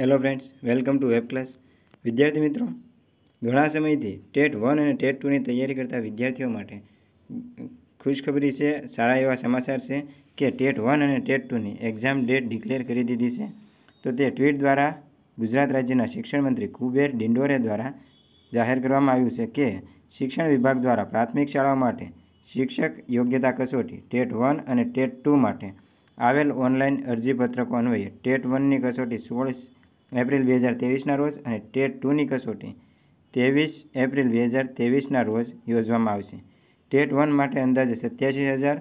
hello friends welcome to web class વિદ્યાર્થી મિત્રો ઘણા સમયથી ટેટ વન અને ટેટ ટુની તૈયારી કરતા વિદ્યાર્થીઓ માટે ખુશખબરી છે સારા એવા સમાચાર છે કે ટેટ વન અને ટેટ ટુની એક્ઝામ ડેટ ડિક્લેર કરી દીધી છે તો તે ટ્વીટ દ્વારા ગુજરાત રાજ્યના શિક્ષણ મંત્રી કુબેર ડિંડોરે દ્વારા જાહેર કરવામાં આવ્યું છે કે શિક્ષણ વિભાગ દ્વારા પ્રાથમિક શાળાઓ માટે શિક્ષક યોગ્યતા કસોટી ટેટ વન અને ટેટ ટુ માટે આવેલ ઓનલાઈન અરજીપત્રકો અન્વયે ટેટ વનની કસોટી સોળ એપ્રિલ બે હજાર તેવીસના રોજ અને ટેટ ટુની કસોટી ત્રેવીસ એપ્રિલ બે હજાર તેવીસના રોજ યોજવામાં આવશે ટેટ વન માટે અંદાજે સત્યાસી હજાર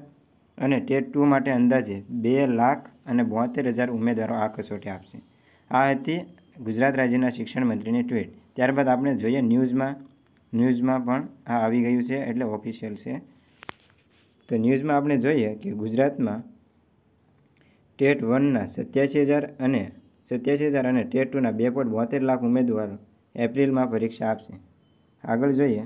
અને ટેટ ટુ માટે અંદાજે બે લાખ અને બોતેર હજાર ઉમેદવારો આ કસોટી આપશે આ હતી ગુજરાત રાજ્યના શિક્ષણ મંત્રીની ટ્વીટ ત્યારબાદ આપણે જોઈએ ન્યૂઝમાં ન્યૂઝમાં પણ આ આવી ગયું છે એટલે ઓફિશિયલ છે તો ન્યૂઝમાં આપણે જોઈએ કે ગુજરાતમાં ટેટ વનના સત્યાસી હજાર અને સત્યાસી હજાર અને ટેટ ટુના બે પોઈન્ટ બોતેર લાખ ઉમેદવારો એપ્રિલમાં પરીક્ષા આપશે આગળ જોઈએ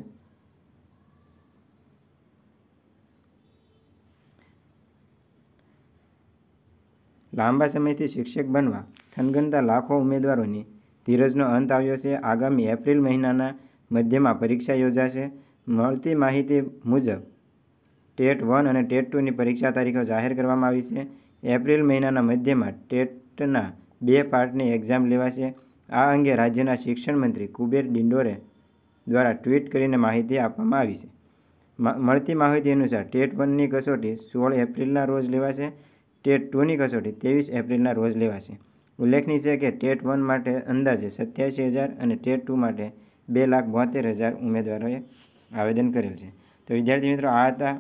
લાંબા સમયથી શિક્ષક બનવા થનગનતા લાખો ઉમેદવારોની ધીરજનો અંત આવ્યો છે આગામી એપ્રિલ મહિનાના મધ્યમાં પરીક્ષા યોજાશે મળતી માહિતી મુજબ ટેટ વન અને ટેટ ટુની પરીક્ષા તારીખો જાહેર કરવામાં આવી છે એપ્રિલ મહિનાના મધ્યમાં ટેટના બે પાર્ટની એક્ઝામ લેવાશે આ અંગે રાજ્યના શિક્ષણ મંત્રી કુબેર ડિંડોરે દ્વારા ટ્વીટ કરીને માહિતી આપવામાં આવી છે મળતી માહિતી અનુસાર ટેટ વનની કસોટી સોળ એપ્રિલના રોજ લેવાશે ટેટ ટુની કસોટી ત્રેવીસ એપ્રિલના રોજ લેવાશે ઉલ્લેખનીય છે કે ટેટ વન માટે અંદાજે સત્યાસી હજાર અને ટેટ ટુ માટે બે લાખ બોતેર હજાર ઉમેદવારોએ આવેદન કરેલ છે તો વિદ્યાર્થી મિત્રો આ હતા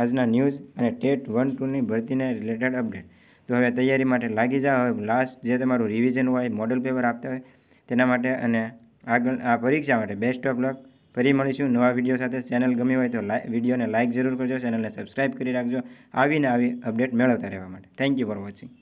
આજના ન્યૂઝ અને ટેટ વન ટુની ભરતીને રિલેટેડ અપડેટ તો હવે તૈયારી માટે લાગી જાઓ હવે લાસ્ટ જે તમારું રિવિઝન હોય મોડલ પેપર આપતા હોય તેના માટે અને આગળ આ પરીક્ષા માટે બેસ્ટ ઓફ લક ફરી મળીશું નવા વિડીયો સાથે ચેનલ ગમી હોય તો લાઈ વિડીયોને લાઇક જરૂર કરજો ચેનલને સબસ્ક્રાઇબ કરી રાખજો આવીને આવી અપડેટ મેળવતા રહેવા માટે થેન્ક યુ ફોર વોચિંગ